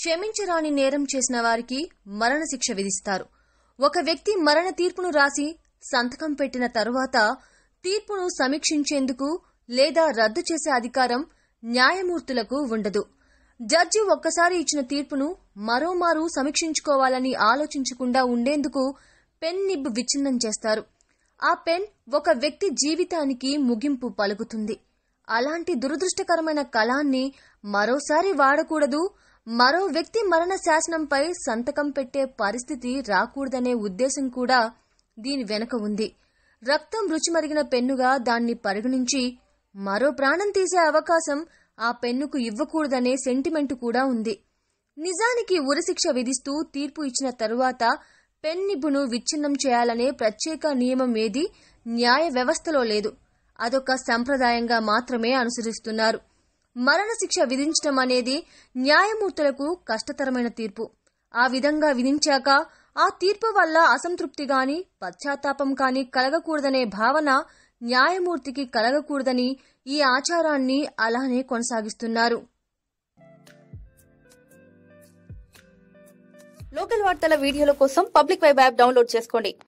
క్షమించరాని నేరం చేసిన వారికి మరణశిక్ష విధిస్తారు ఒక వ్యక్తి మరణ తీర్పును రాసి సంతకం పెట్టిన తరువాత తీర్పును సమీక్షించేందుకు లేదా రద్దు చేసే అధికారం న్యాయమూర్తులకు ఉండదు జడ్జి ఒక్కసారి ఇచ్చిన తీర్పును మరోమారు సమీక్షించుకోవాలని ఆలోచించకుండా ఉండేందుకు పెన్ నిబ్ విచ్ఛిన్నం చేస్తారు ఆ పెన్ ఒక వ్యక్తి జీవితానికి ముగింపు పలుకుతుంది అలాంటి దురదృష్టకరమైన కళాన్ని మరోసారి వాడకూడదు మరో వ్యక్తి మరణ శాసనంపై సంతకం పెట్టే పరిస్థితి రాకూడదనే ఉద్దేశం కూడా దీని వెనుక ఉంది రక్తం రుచిమరిగిన పెన్నుగా దాన్ని పరిగణించి మరో ప్రాణం తీసే అవకాశం ఆ పెన్నుకు ఇవ్వకూడదనే సెంటిమెంట్ కూడా ఉంది నిజానికి ఉరిశిక్ష విధిస్తూ తీర్పు ఇచ్చిన తరువాత పెన్ నిపును విచ్ఛిన్నం చేయాలనే ప్రత్యేక నియమం ఏది న్యాయ వ్యవస్థలో లేదు అదొక సంప్రదాయంగా మాత్రమే అనుసరిస్తున్నారు మరణశిక్ష విధించడం అనేది న్యాయమూర్తులకు కష్టతరమైన తీర్పు ఆ విధంగా విధించాక ఆ తీర్పు వల్ల అసంతృప్తి గాని పశ్చాత్తాపం కాని కలగకూడదనే భావన న్యాయమూర్తికి కలగకూడదని ఈ ఆచారాన్ని అలానే కొనసాగిస్తున్నారు లోకల్ వార్తల వీడియోల కోసం పబ్లిక్ వెబ్ యాప్ డౌన్లోడ్ చేసుకోండి